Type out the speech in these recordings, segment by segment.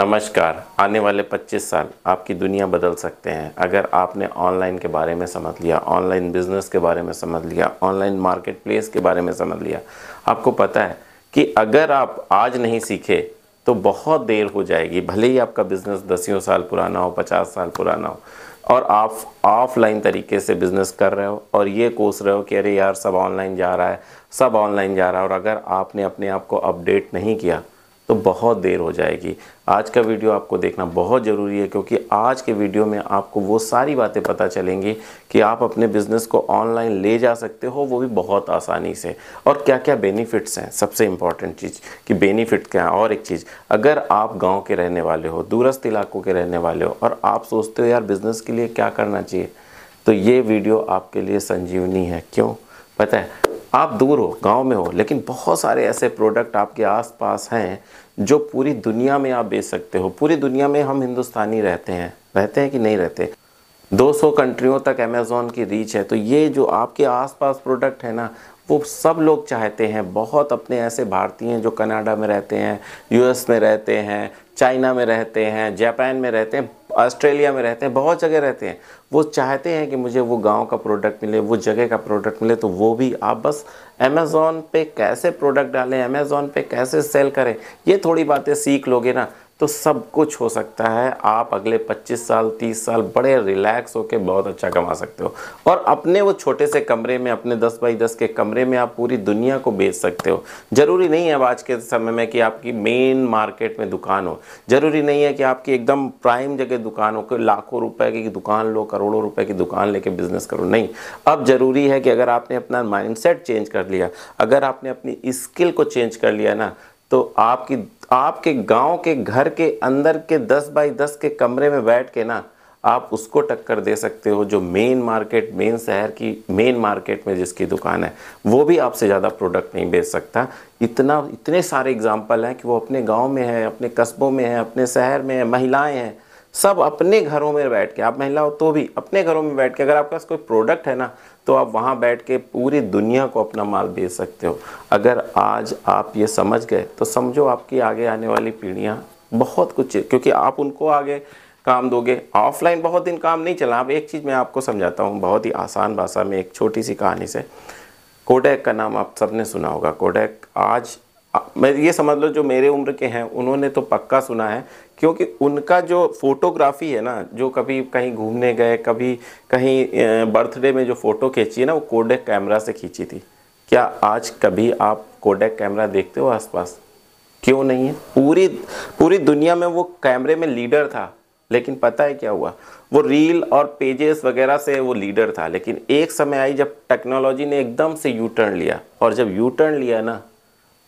नमस्कार आने वाले 25 साल आपकी दुनिया बदल सकते हैं अगर आपने ऑनलाइन के बारे में समझ लिया ऑनलाइन बिजनेस के बारे में समझ लिया ऑनलाइन मार्केट प्लेस के बारे में समझ लिया आपको पता है कि अगर आप आज नहीं सीखे तो बहुत देर हो जाएगी भले ही आपका बिज़नेस दसियों साल पुराना हो पचास साल पुराना हो और आप ऑफलाइन तरीके से बिज़नेस कर रहे हो और ये कोस रहे हो कि अरे यार सब ऑनलाइन जा रहा है सब ऑनलाइन जा रहा है और अगर आपने अपने आप को अपडेट नहीं किया तो बहुत देर हो जाएगी आज का वीडियो आपको देखना बहुत ज़रूरी है क्योंकि आज के वीडियो में आपको वो सारी बातें पता चलेंगी कि आप अपने बिज़नेस को ऑनलाइन ले जा सकते हो वो भी बहुत आसानी से और क्या क्या बेनिफिट्स हैं सबसे इम्पॉर्टेंट चीज़ कि बेनिफिट क्या है और एक चीज़ अगर आप गाँव के रहने वाले हो दूरस्थ इलाकों के रहने वाले हो और आप सोचते हो यार बिज़नेस के लिए क्या करना चाहिए तो ये वीडियो आपके लिए संजीवनी है क्यों पता है आप दूर हो गांव में हो लेकिन बहुत सारे ऐसे प्रोडक्ट आपके आसपास हैं जो पूरी दुनिया में आप बेच सकते हो पूरी दुनिया में हम हिंदुस्तानी रहते हैं रहते हैं कि नहीं रहते 200 कंट्रियों तक अमेज़ोन की रीच है तो ये जो आपके आसपास प्रोडक्ट है ना वो सब लोग चाहते हैं बहुत अपने ऐसे भारतीय हैं जो कनाडा में रहते हैं यूएस में रहते हैं चाइना में रहते हैं जापान में रहते हैं ऑस्ट्रेलिया में रहते हैं बहुत जगह रहते हैं वो चाहते हैं कि मुझे वो गांव का प्रोडक्ट मिले वो जगह का प्रोडक्ट मिले तो वो भी आप बस अमेज़ोन पे कैसे प्रोडक्ट डालें अमेज़ोन पे कैसे सेल करें ये थोड़ी बातें सीख लोगे ना तो सब कुछ हो सकता है आप अगले 25 साल 30 साल बड़े रिलैक्स होकर बहुत अच्छा कमा सकते हो और अपने वो छोटे से कमरे में अपने 10 बाई 10 के कमरे में आप पूरी दुनिया को बेच सकते हो ज़रूरी नहीं है आज के समय में कि आपकी मेन मार्केट में दुकान हो ज़रूरी नहीं है कि आपकी एकदम प्राइम जगह दुकान हो कि लाखों रुपए की दुकान लो करोड़ों रुपए की दुकान लेके बिजनेस करो नहीं अब ज़रूरी है कि अगर आपने अपना माइंड चेंज कर लिया अगर आपने अपनी स्किल को चेंज कर लिया ना तो आपकी आपके गांव के घर के अंदर के 10 बाई 10 के कमरे में बैठ के ना आप उसको टक्कर दे सकते हो जो मेन मार्केट मेन शहर की मेन मार्केट में जिसकी दुकान है वो भी आपसे ज़्यादा प्रोडक्ट नहीं बेच सकता इतना इतने सारे एग्जाम्पल हैं कि वो अपने गांव में है अपने कस्बों में है अपने शहर में है महिलाएं हैं सब अपने घरों में बैठ के आप महिला हो तो भी अपने घरों में बैठ के अगर आपके पास कोई प्रोडक्ट है ना तो आप वहाँ बैठ के पूरी दुनिया को अपना माल बेच सकते हो अगर आज आप ये समझ गए तो समझो आपकी आगे आने वाली पीढ़ियाँ बहुत कुछ क्योंकि आप उनको आगे काम दोगे ऑफलाइन बहुत दिन काम नहीं चला अब एक चीज़ मैं आपको समझाता हूँ बहुत ही आसान भाषा में एक छोटी सी कहानी से कोडैक का नाम आप सबने सुना होगा कोडैक आज मैं ये समझ लो जो मेरे उम्र के हैं उन्होंने तो पक्का सुना है क्योंकि उनका जो फोटोग्राफी है ना जो कभी कहीं घूमने गए कभी कहीं बर्थडे में जो फ़ोटो खींची है ना वो कोडेक कैमरा से खींची थी क्या आज कभी आप कोडेक कैमरा देखते हो आसपास क्यों नहीं है पूरी पूरी दुनिया में वो कैमरे में लीडर था लेकिन पता है क्या हुआ वो रील और पेजेस वगैरह से वो लीडर था लेकिन एक समय आई जब टेक्नोलॉजी ने एकदम से यू टर्न लिया और जब यू टर्न लिया ना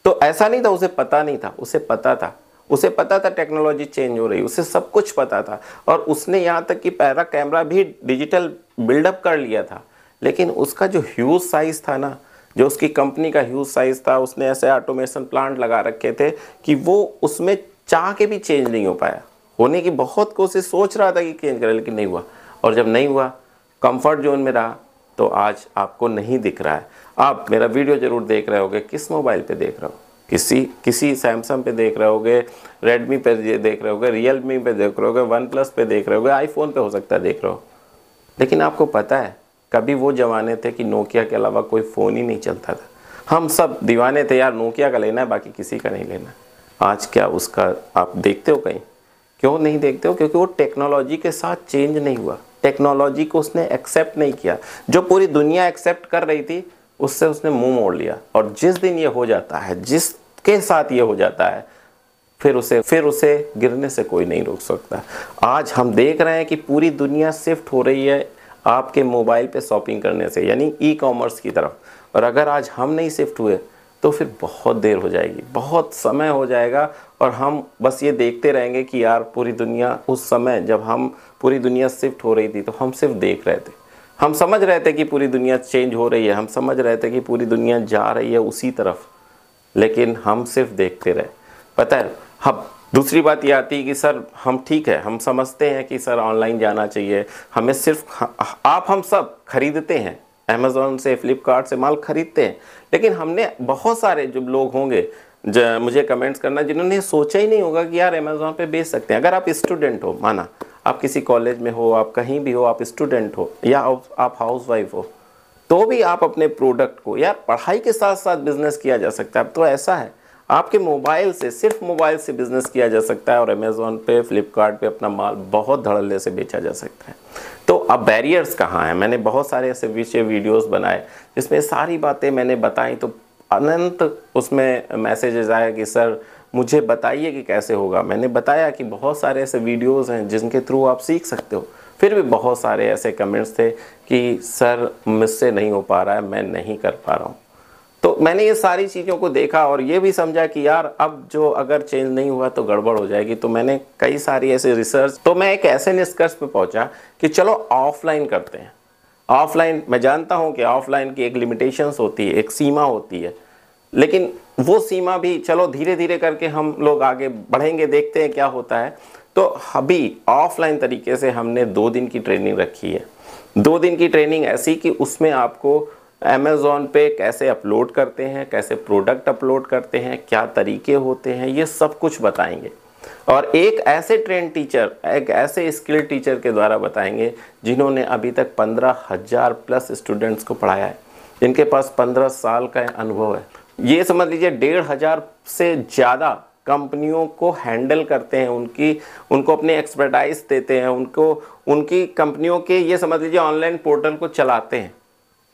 तो ऐसा नहीं था उसे पता नहीं था उसे पता था उसे पता था टेक्नोलॉजी चेंज हो रही उसे सब कुछ पता था और उसने यहाँ तक कि पैरा कैमरा भी डिजिटल बिल्डअप कर लिया था लेकिन उसका जो ह्यूज साइज़ था ना जो उसकी कंपनी का ह्यूज साइज़ था उसने ऐसे ऑटोमेशन प्लांट लगा रखे थे कि वो उसमें चाह के भी चेंज नहीं हो पाया होने की बहुत कोशिश सोच रहा था कि चेंज करें लेकिन नहीं हुआ और जब नहीं हुआ कंफर्ट जोन में रहा तो आज आपको नहीं दिख रहा है आप मेरा वीडियो ज़रूर देख रहे होगे किस मोबाइल पे देख रहे हो किसी किसी सैमसंग पे देख रहे गए रेडमी पे देख रहे होगे रियल मी पे देख रहे गए वन प्लस पे देख रहे गए आईफोन पे हो सकता है देख रहे हो लेकिन आपको पता है कभी वो जमाने थे कि नोकिया के अलावा कोई फ़ोन ही नहीं चलता था हम सब दीवाने थे यार नोकिया का लेना है बाकी किसी का नहीं लेना आज क्या उसका आप देखते हो कहीं क्यों नहीं देखते हो क्योंकि वो टेक्नोलॉजी के साथ चेंज नहीं हुआ टेक्नोलॉजी को उसने एक्सेप्ट नहीं किया जो पूरी दुनिया एक्सेप्ट कर रही थी उससे उसने मुंह मोड़ लिया और जिस दिन ये हो जाता है जिस के साथ ये हो जाता है फिर उसे फिर उसे गिरने से कोई नहीं रोक सकता आज हम देख रहे हैं कि पूरी दुनिया शिफ्ट हो रही है आपके मोबाइल पे शॉपिंग करने से यानी ई कॉमर्स की तरफ और अगर आज हम नहीं शिफ्ट हुए तो फिर बहुत देर हो जाएगी बहुत समय हो जाएगा और हम बस ये देखते रहेंगे कि यार पूरी दुनिया उस समय जब हम पूरी दुनिया शिफ्ट हो रही थी तो हम सिर्फ देख रहे थे हम समझ रहे थे कि पूरी दुनिया चेंज हो रही है हम समझ रहे थे कि पूरी दुनिया जा रही है उसी तरफ लेकिन हम सिर्फ देखते रहे पता है हम दूसरी बात ये आती है कि सर हम ठीक है हम समझते हैं कि सर ऑनलाइन जाना चाहिए हमें सिर्फ आप हम सब खरीदते हैं अमेज़ोन से फ्लिपकार्ट से माल खरीदते हैं लेकिन हमने बहुत सारे जो लोग होंगे मुझे कमेंट्स करना जिन्होंने सोचा ही नहीं होगा कि यार अमेज़ोन पे बेच सकते हैं अगर आप स्टूडेंट हो माना आप किसी कॉलेज में हो आप कहीं भी हो आप स्टूडेंट हो या आप हाउस वाइफ हो तो भी आप अपने प्रोडक्ट को या पढ़ाई के साथ साथ बिजनेस किया जा सकता है अब तो ऐसा है आपके मोबाइल से सिर्फ मोबाइल से बिजनेस किया जा सकता है और अमेज़ोन पे फ्लिपकार्ट पे अपना माल बहुत धड़ल्ले से बेचा जा सकता है तो अब बैरियर्स कहाँ हैं मैंने बहुत सारे ऐसे विषय वीडियोस बनाए जिसमें सारी बातें मैंने बताई तो अनंत उसमें मैसेजेस आया कि सर मुझे बताइए कि कैसे होगा मैंने बताया कि बहुत सारे ऐसे वीडियोज़ हैं जिनके थ्रू आप सीख सकते हो फिर भी बहुत सारे ऐसे कमेंट्स थे कि सर मुझसे नहीं हो पा रहा है मैं नहीं कर पा रहा हूँ तो मैंने ये सारी चीज़ों को देखा और ये भी समझा कि यार अब जो अगर चेंज नहीं हुआ तो गड़बड़ हो जाएगी तो मैंने कई सारी ऐसे रिसर्च तो मैं एक ऐसे निष्कर्ष पर पहुँचा कि चलो ऑफलाइन करते हैं ऑफलाइन मैं जानता हूँ कि ऑफलाइन की एक लिमिटेशंस होती है एक सीमा होती है लेकिन वो सीमा भी चलो धीरे धीरे करके हम लोग आगे बढ़ेंगे देखते हैं क्या होता है तो अभी ऑफलाइन तरीके से हमने दो दिन की ट्रेनिंग रखी है दो दिन की ट्रेनिंग ऐसी कि उसमें आपको अमेज़ोन पे कैसे अपलोड करते हैं कैसे प्रोडक्ट अपलोड करते हैं क्या तरीके होते हैं ये सब कुछ बताएंगे और एक ऐसे ट्रेन टीचर एक ऐसे स्किल टीचर के द्वारा बताएंगे जिन्होंने अभी तक पंद्रह हज़ार प्लस स्टूडेंट्स को पढ़ाया है जिनके पास पंद्रह साल का अनुभव है ये समझ लीजिए डेढ़ हज़ार से ज़्यादा कंपनियों को हैंडल करते हैं उनकी उनको अपने एक्सपर्टाइज देते हैं उनको उनकी कंपनियों के ये समझ लीजिए ऑनलाइन पोर्टल को चलाते हैं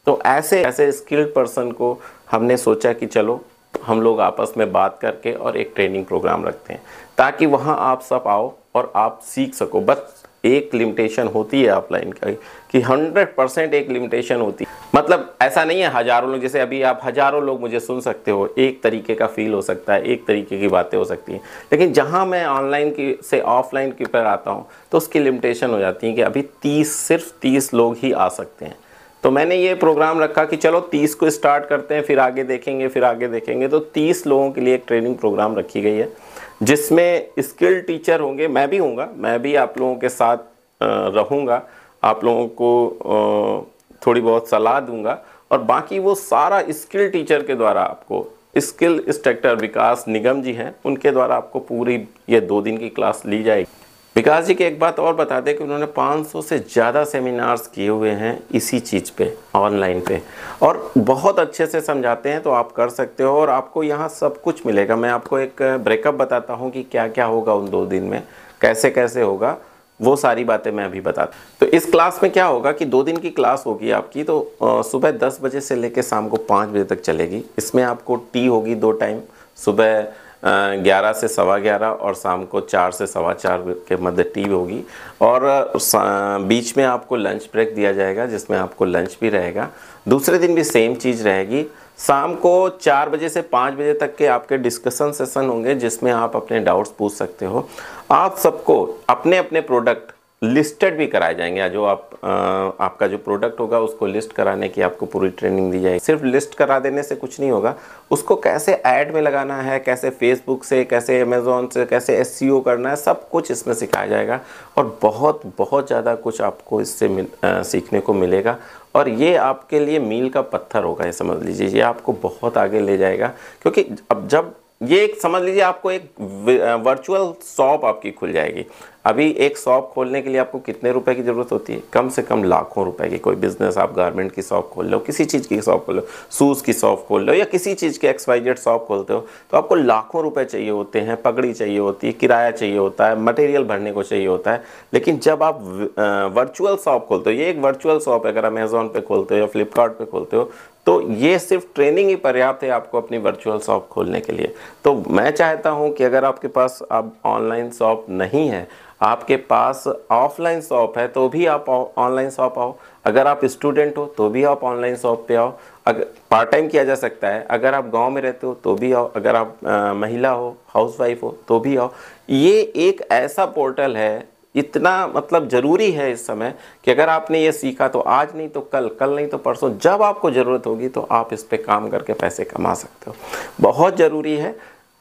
तो ऐसे ऐसे स्किल्ड पर्सन को हमने सोचा कि चलो हम लोग आपस में बात करके और एक ट्रेनिंग प्रोग्राम रखते हैं ताकि वहाँ आप सब आओ और आप सीख सको बस एक लिमिटेशन होती है ऑफलाइन का कि 100 परसेंट एक लिमिटेशन होती है मतलब ऐसा नहीं है हज़ारों लोग जैसे अभी आप हज़ारों लोग मुझे सुन सकते हो एक तरीके का फील हो सकता है एक तरीके की बातें हो सकती हैं लेकिन जहाँ मैं ऑनलाइन की से ऑफलाइन की पर आता हूँ तो उसकी लिमिटेशन हो जाती है कि अभी तीस सिर्फ तीस लोग ही आ सकते हैं तो मैंने ये प्रोग्राम रखा कि चलो तीस को स्टार्ट करते हैं फिर आगे देखेंगे फिर आगे देखेंगे तो तीस लोगों के लिए एक ट्रेनिंग प्रोग्राम रखी गई है जिसमें स्किल टीचर होंगे मैं भी हूँगा मैं भी आप लोगों के साथ रहूँगा आप लोगों को थोड़ी बहुत सलाह दूंगा और बाकी वो सारा स्किल टीचर के द्वारा आपको स्किल इंस्ट्रक्टर विकास निगम जी हैं उनके द्वारा आपको पूरी ये दो दिन की क्लास ली जाएगी विकास जी की एक बात और बता दें कि उन्होंने 500 से ज़्यादा सेमिनार्स किए हुए हैं इसी चीज़ पे ऑनलाइन पे और बहुत अच्छे से समझाते हैं तो आप कर सकते हो और आपको यहाँ सब कुछ मिलेगा मैं आपको एक ब्रेकअप बताता हूँ कि क्या क्या होगा उन दो दिन में कैसे कैसे होगा वो सारी बातें मैं अभी बता तो इस क्लास में क्या होगा कि दो दिन की क्लास होगी आपकी तो सुबह दस बजे से लेकर शाम को पाँच बजे तक चलेगी इसमें आपको टी होगी दो टाइम सुबह ग्यारह से सवा ग्यारह और शाम को चार से सवा चार के मध्य टी होगी और बीच में आपको लंच ब्रेक दिया जाएगा जिसमें आपको लंच भी रहेगा दूसरे दिन भी सेम चीज़ रहेगी शाम को चार बजे से पाँच बजे तक के आपके डिस्कशन सेशन होंगे जिसमें आप अपने डाउट्स पूछ सकते हो आप सबको अपने अपने प्रोडक्ट लिस्टेड भी कराए जाएंगे जो आप आ, आपका जो प्रोडक्ट होगा उसको लिस्ट कराने की आपको पूरी ट्रेनिंग दी जाएगी सिर्फ लिस्ट करा देने से कुछ नहीं होगा उसको कैसे ऐड में लगाना है कैसे फेसबुक से कैसे अमेज़ोन से कैसे एस e करना है सब कुछ इसमें सिखाया जाएगा और बहुत बहुत ज़्यादा कुछ आपको इससे मिल आ, सीखने को मिलेगा और ये आपके लिए मील का पत्थर होगा ये समझ लीजिए ये आपको बहुत आगे ले जाएगा क्योंकि अब जब ये एक समझ लीजिए आपको एक वर्चुअल शॉप आपकी खुल जाएगी अभी एक शॉप खोलने के लिए आपको कितने रुपए की ज़रूरत होती है कम से कम लाखों रुपए की कोई बिजनेस आप गारमेंट की शॉप खोल लो किसी चीज़ की शॉप खोल लो शूज़ की शॉप खोल लो या किसी चीज़ के एक्सवाइजेड शॉप खोलते हो तो आपको लाखों रुपए चाहिए होते हैं पगड़ी चाहिए होती है किराया चाहिए होता है मटेरियल भरने को चाहिए होता है लेकिन जब आप वर्चुअल शॉप खोलते हो ये एक वर्चुअल शॉप है अगर अमेज़ोन पर खोलते हो या फ्लिपकार्ट खोलते हो तो ये सिर्फ ट्रेनिंग ही पर्याप्त है आपको अपनी वर्चुअल शॉप खोलने के लिए तो मैं चाहता हूँ कि अगर आपके पास अब ऑनलाइन शॉप नहीं है आपके पास ऑफलाइन शॉप है तो भी आप ऑनलाइन शॉप आओ अगर आप स्टूडेंट हो तो भी आप ऑनलाइन शॉप पे आओ अगर पार्ट टाइम किया जा सकता है अगर आप गांव में रहते हो तो भी आओ अगर आप आ, महिला हो हाउसवाइफ हो तो भी आओ ये एक ऐसा पोर्टल है इतना मतलब ज़रूरी है इस समय कि अगर आपने ये सीखा तो आज नहीं तो कल कल नहीं तो परसों जब आपको ज़रूरत होगी तो आप इस पर काम करके पैसे कमा सकते हो बहुत ज़रूरी है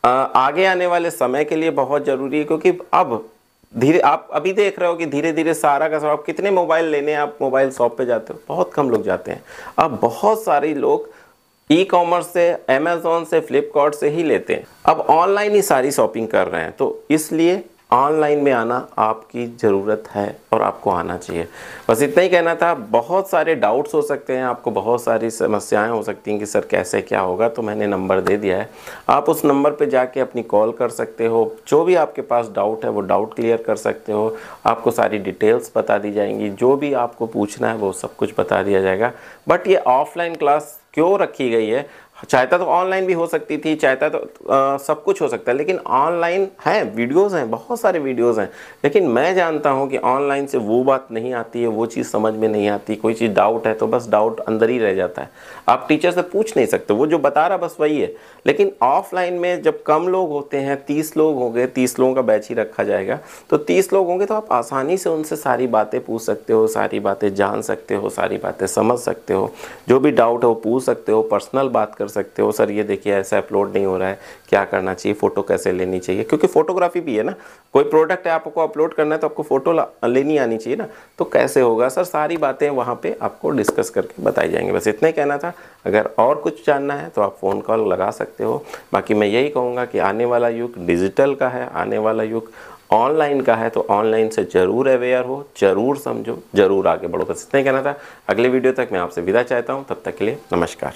आगे आने वाले समय के लिए बहुत ज़रूरी है क्योंकि अब धीरे आप अभी देख रहे हो कि धीरे धीरे सारा का सारा आप कितने मोबाइल लेने आप मोबाइल शॉप पे जाते हो बहुत कम लोग जाते हैं अब बहुत सारे लोग ई कॉमर्स से अमेज़ोन से फ्लिपकार्ट से ही लेते हैं अब ऑनलाइन ही सारी शॉपिंग कर रहे हैं तो इसलिए ऑनलाइन में आना आपकी ज़रूरत है और आपको आना चाहिए बस इतना ही कहना था बहुत सारे डाउट्स हो सकते हैं आपको बहुत सारी समस्याएं हो सकती हैं कि सर कैसे क्या होगा तो मैंने नंबर दे दिया है आप उस नंबर पे जाके अपनी कॉल कर सकते हो जो भी आपके पास डाउट है वो डाउट क्लियर कर सकते हो आपको सारी डिटेल्स बता दी जाएंगी जो भी आपको पूछना है वो सब कुछ बता दिया जाएगा बट ये ऑफलाइन क्लास क्यों रखी गई है चाहता तो ऑनलाइन भी हो सकती थी चाहता तो आ, सब कुछ हो सकता है लेकिन ऑनलाइन है वीडियोस हैं बहुत सारे वीडियोस हैं लेकिन मैं जानता हूँ कि ऑनलाइन से वो बात नहीं आती है वो चीज़ समझ में नहीं आती कोई चीज़ डाउट है तो बस डाउट अंदर ही रह जाता है आप टीचर से पूछ नहीं सकते वो जो बता रहा बस वही है लेकिन ऑफलाइन में जब कम लोग होते हैं तीस लोग होंगे तीस लोगों का बैच ही रखा जाएगा तो तीस लोग होंगे तो आप आसानी से उनसे सारी बातें पूछ सकते हो सारी बातें जान सकते हो सारी बातें समझ सकते हो जो भी डाउट है वो पूछ सकते हो पर्सनल बात कर सकते हो सर ये देखिए ऐसा अपलोड नहीं हो रहा है क्या करना चाहिए फ़ोटो कैसे लेनी चाहिए क्योंकि फोटोग्राफी भी है ना कोई प्रोडक्ट है आपको अपलोड करना है तो आपको फ़ोटो लेनी आनी चाहिए ना तो कैसे होगा सर सारी बातें वहाँ पर आपको डिस्कस करके बताई जाएंगे बस इतना ही कहना था अगर और कुछ जानना है तो आप फ़ोन कॉल लगा सकते हो बाकी मैं यही कहूँगा कि आने वाला युग डिजिटल का है आने वाला युग ऑनलाइन का है तो ऑनलाइन से ज़रूर अवेयर हो जरूर समझो जरूर आगे बढ़ो बस इतना ही कहना था अगले वीडियो तक मैं आपसे विदा चाहता हूँ तब तक के लिए नमस्कार